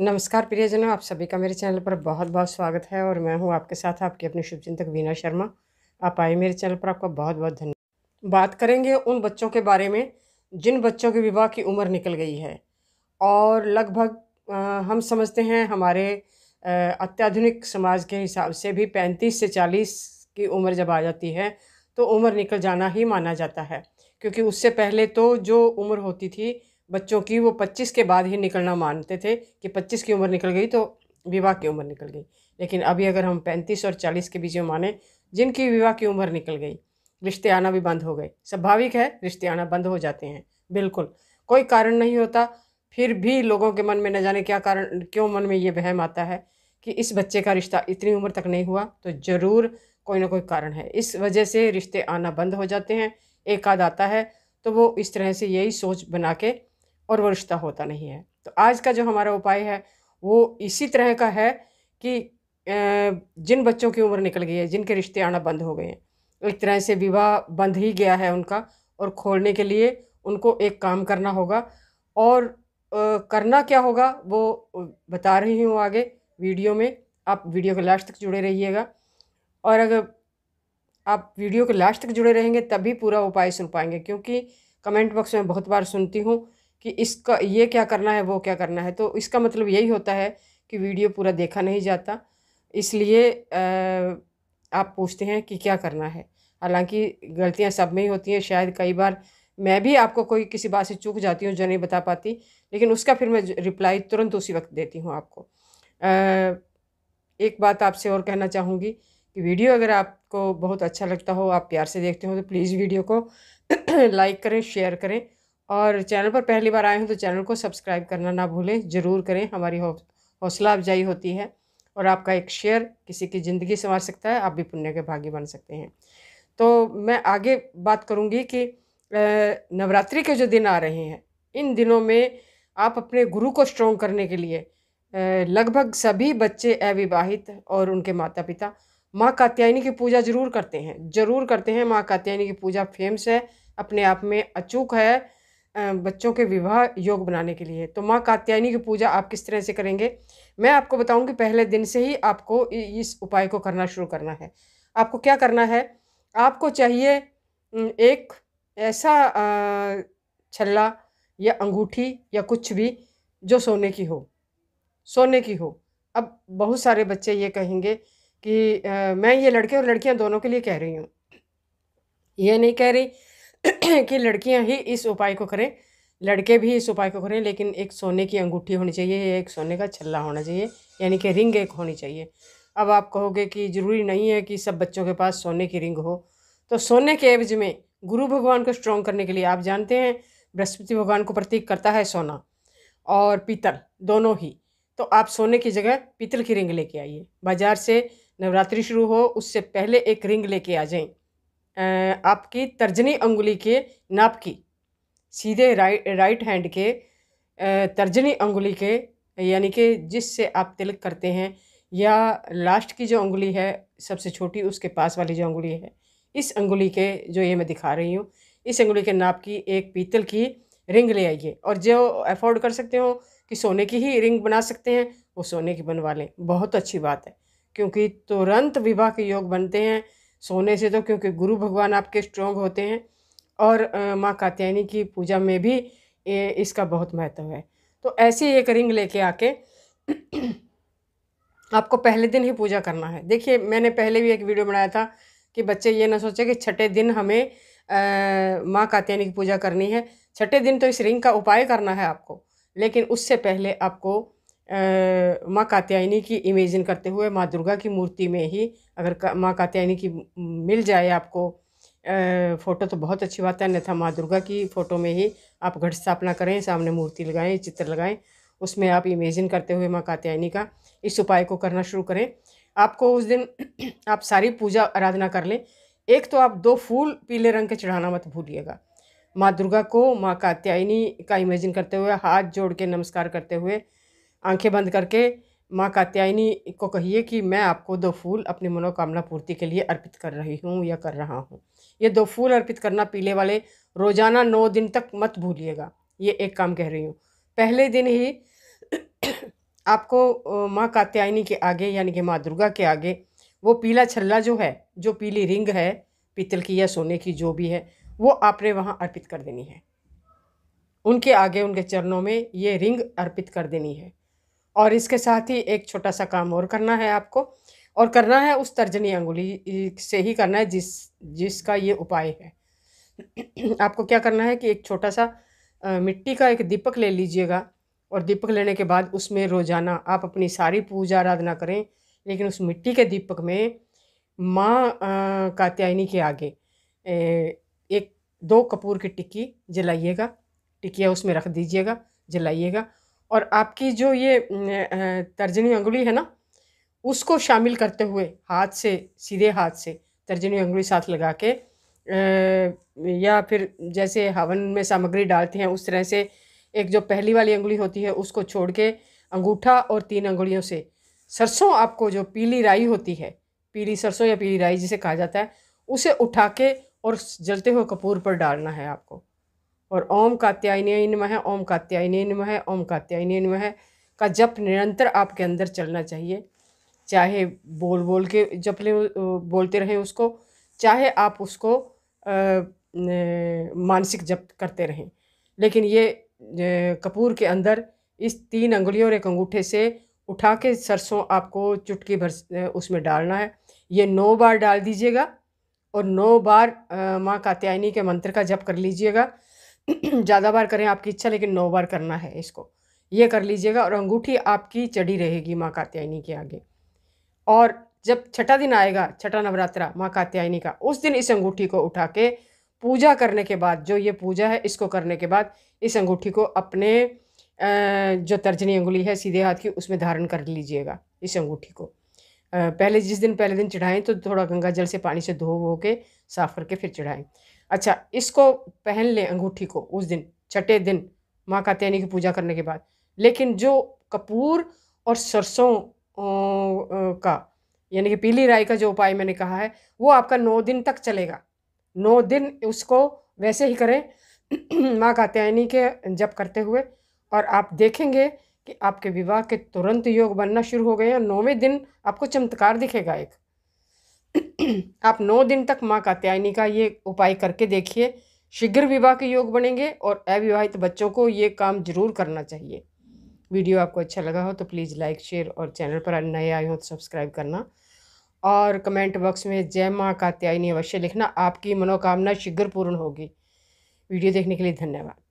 नमस्कार प्रियजनों आप सभी का मेरे चैनल पर बहुत बहुत स्वागत है और मैं हूं आपके साथ आपकी अपनी शुभचिंतक वीना शर्मा आप आए मेरे चैनल पर आपका बहुत बहुत धन्यवाद बात करेंगे उन बच्चों के बारे में जिन बच्चों के विवाह की उम्र निकल गई है और लगभग हम समझते हैं हमारे अत्याधुनिक समाज के हिसाब से भी पैंतीस से चालीस की उम्र जब आ जाती है तो उम्र निकल जाना ही माना जाता है क्योंकि उससे पहले तो जो उम्र होती थी बच्चों की वो पच्चीस के बाद ही निकलना मानते थे कि पच्चीस की उम्र निकल गई तो विवाह की उम्र निकल गई लेकिन अभी अगर हम पैंतीस और चालीस के बीच में माने जिनकी विवाह की उम्र निकल गई रिश्ते आना भी बंद हो गए स्वाभाविक है रिश्ते आना बंद हो जाते हैं बिल्कुल कोई कारण नहीं होता फिर भी लोगों के मन में न जाने क्या कारण क्यों मन में ये वहम आता है कि इस बच्चे का रिश्ता इतनी उम्र तक नहीं हुआ तो ज़रूर कोई ना कोई कारण है इस वजह से रिश्ते आना बंद हो जाते हैं एक आध आता है तो वो इस तरह से यही सोच बना के और वो रिश्ता होता नहीं है तो आज का जो हमारा उपाय है वो इसी तरह का है कि जिन बच्चों की उम्र निकल गई है जिनके रिश्ते आना बंद हो गए हैं एक तरह से विवाह बंद ही गया है उनका और खोलने के लिए उनको एक काम करना होगा और करना क्या होगा वो बता रही हूँ आगे वीडियो में आप वीडियो के लास्ट तक जुड़े रहिएगा और अगर आप वीडियो के लास्ट तक जुड़े रहेंगे तभी पूरा उपाय सुन पाएंगे क्योंकि कमेंट बॉक्स में बहुत बार सुनती हूँ कि इसका ये क्या करना है वो क्या करना है तो इसका मतलब यही होता है कि वीडियो पूरा देखा नहीं जाता इसलिए आप पूछते हैं कि क्या करना है हालांकि गलतियाँ सब में ही होती हैं शायद कई बार मैं भी आपको कोई किसी बात से चूक जाती हूँ जो नहीं बता पाती लेकिन उसका फिर मैं रिप्लाई तुरंत उसी वक्त देती हूँ आपको एक बात आपसे और कहना चाहूँगी कि वीडियो अगर आपको बहुत अच्छा लगता हो आप प्यार से देखते हो तो प्लीज़ वीडियो को लाइक करें शेयर करें और चैनल पर पहली बार आए हों तो चैनल को सब्सक्राइब करना ना भूलें ज़रूर करें हमारी हौसला अफजाई होती है और आपका एक शेयर किसी की ज़िंदगी संवार सकता है आप भी पुण्य के भागी बन सकते हैं तो मैं आगे बात करूँगी कि नवरात्रि के जो दिन आ रहे हैं इन दिनों में आप अपने गुरु को स्ट्रोंग करने के लिए लगभग सभी बच्चे अविवाहित और उनके माता पिता माँ कात्यायनी की पूजा जरूर करते हैं जरूर करते हैं माँ कात्यायनी की पूजा फेमस है अपने आप में अचूक है बच्चों के विवाह योग बनाने के लिए तो माँ कात्यायनी की पूजा आप किस तरह से करेंगे मैं आपको बताऊंगी पहले दिन से ही आपको इस उपाय को करना शुरू करना है आपको क्या करना है आपको चाहिए एक ऐसा छल्ला या अंगूठी या कुछ भी जो सोने की हो सोने की हो अब बहुत सारे बच्चे ये कहेंगे कि आ, मैं ये लड़के और लड़कियां दोनों के लिए कह रही हूँ ये नहीं कह रही कि लड़कियां ही इस उपाय को करें लड़के भी इस उपाय को करें लेकिन एक सोने की अंगूठी होनी चाहिए या एक सोने का छल्ला होना चाहिए यानी कि रिंग एक होनी चाहिए अब आप कहोगे कि ज़रूरी नहीं है कि सब बच्चों के पास सोने की रिंग हो तो सोने के एवज में गुरु भगवान को स्ट्रॉन्ग करने के लिए आप जानते हैं बृहस्पति भगवान को प्रतीक करता है सोना और पीतल दोनों ही तो आप सोने की जगह पीतल की रिंग लेके आइए बाज़ार से नवरात्रि शुरू हो उससे पहले एक रिंग लेके आ जाएं आपकी तर्जनी अंगुली के नाप की सीधे राइट राइट हैंड के तर्जनी अंगुली के यानी कि जिससे आप तिलक करते हैं या लास्ट की जो अंगुली है सबसे छोटी उसके पास वाली जो अंगुली है इस अंगुली के जो ये मैं दिखा रही हूँ इस अंगुली के नाप की एक पीतल की रिंग ले आइए और जो अफोर्ड कर सकते हो कि सोने की ही रिंग बना सकते हैं वो सोने की बनवा लें बहुत अच्छी बात है क्योंकि तुरंत विवाह के योग बनते हैं सोने से तो क्योंकि गुरु भगवान आपके स्ट्रॉन्ग होते हैं और माँ कात्यायनी की पूजा में भी ये इसका बहुत महत्व है तो ऐसे एक रिंग लेके आके आपको पहले दिन ही पूजा करना है देखिए मैंने पहले भी एक वीडियो बनाया था कि बच्चे ये ना सोचे कि छठे दिन हमें माँ कात्यायनी की पूजा करनी है छठे दिन तो इस रिंग का उपाय करना है आपको लेकिन उससे पहले आपको माँ कात्यायनी की इमेजिन करते हुए माँ दुर्गा की मूर्ति में ही अगर का, माँ कात्यायनी की मिल जाए आपको फ़ोटो तो बहुत अच्छी बात है अन्यथा माँ दुर्गा की फ़ोटो में ही आप घट स्थापना करें सामने मूर्ति लगाएं चित्र लगाएं उसमें आप इमेजिन करते हुए माँ कात्यायनी का इस उपाय को करना शुरू करें आपको उस दिन आप सारी पूजा आराधना कर लें एक तो आप दो फूल पीले रंग के चढ़ाना मत भूलिएगा माँ दुर्गा को माँ कात्यायनी का इमेजिन करते हुए हाथ जोड़ के नमस्कार करते हुए आंखें बंद करके माँ कात्यायनी को कहिए कि मैं आपको दो फूल अपनी मनोकामना पूर्ति के लिए अर्पित कर रही हूँ या कर रहा हूँ ये दो फूल अर्पित करना पीले वाले रोज़ाना नौ दिन तक मत भूलिएगा ये एक काम कह रही हूँ पहले दिन ही आपको माँ कात्यायनी के आगे यानी कि माँ दुर्गा के आगे वो पीला छल्ला जो है जो पीली रिंग है पीतल की या सोने की जो भी है वो आपने वहाँ अर्पित कर देनी है उनके आगे उनके चरणों में ये रिंग अर्पित कर देनी है और इसके साथ ही एक छोटा सा काम और करना है आपको और करना है उस तर्जनी अंगुली से ही करना है जिस जिसका ये उपाय है आपको क्या करना है कि एक छोटा सा मिट्टी का एक दीपक ले लीजिएगा और दीपक लेने के बाद उसमें रोज़ाना आप अपनी सारी पूजा आराधना करें लेकिन उस मिट्टी के दीपक में माँ कात्यायनी के आगे ए, एक दो कपूर की टिक्की जलाइएगा टिकिया उसमें रख दीजिएगा जलाइएगा और आपकी जो ये तर्जनी अंगुली है ना, उसको शामिल करते हुए हाथ से सीधे हाथ से तर्जनी अंगुली साथ लगा के या फिर जैसे हवन में सामग्री डालते हैं उस तरह से एक जो पहली वाली अंगुली होती है उसको छोड़ के अंगूठा और तीन अंगुलियों से सरसों आपको जो पीली राई होती है, पीली सरसों या पीली राई जिसे कहा जाता है, उसे उठा के और जलते हुए कपूर पर डालना है आपको। और ओम कात्यायनी नमः ओम कात्यायनी नमः ओम कात्यायनी नमः का जप निरंतर आपके अंदर चलना चाहिए चाहे बोल बोल के जप ले बोलते रहें उसको चाहे आप उसको मानसिक जप करते रहें लेकिन ये कपूर के अंदर इस तीन अंगुलियों और एक अंगूठे से उठा के सरसों आपको चुटकी भर उसमें डालना है ये नौ बार डाल दीजिएगा और नौ बार माँ कात्यायनी के मंत्र का जप कर लीजिएगा ज़्यादा बार करें आपकी इच्छा लेकिन नौ बार करना है इसको ये कर लीजिएगा और अंगूठी आपकी चढ़ी रहेगी माँ कात्यायनी के आगे और जब छठा दिन आएगा छठा नवरात्रा माँ कात्यायनी का उस दिन इस अंगूठी को उठा के पूजा करने के बाद जो ये पूजा है इसको करने के बाद इस अंगूठी को अपने जो तर्जनी अंगुली है सीधे हाथ की उसमें धारण कर लीजिएगा इस अंगूठी को पहले जिस दिन पहले दिन चढ़ाएं तो थोड़ा गंगा जल से पानी से धो वो के साफ़ करके फिर चढ़ाएं अच्छा इसको पहन लें अंगूठी को उस दिन छठे दिन माँ कात्यायनी की पूजा करने के बाद लेकिन जो कपूर और सरसों का यानी कि पीली राय का जो उपाय मैंने कहा है वो आपका नौ दिन तक चलेगा नौ दिन उसको वैसे ही करें माँ कात्यायनी के जप करते हुए और आप देखेंगे कि आपके विवाह के तुरंत योग बनना शुरू हो गए और नौवें दिन आपको चमत्कार दिखेगा एक आप नौ दिन तक माँ कात्यायनी का ये उपाय करके देखिए शीघ्र विवाह के योग बनेंगे और अविवाहित बच्चों को ये काम जरूर करना चाहिए वीडियो आपको अच्छा लगा हो तो प्लीज़ लाइक शेयर और चैनल पर नए आए हों तो सब्सक्राइब करना और कमेंट बॉक्स में जय माँ कात्यायनी अवश्य लिखना आपकी मनोकामना शीघ्र पूर्ण होगी वीडियो देखने के लिए धन्यवाद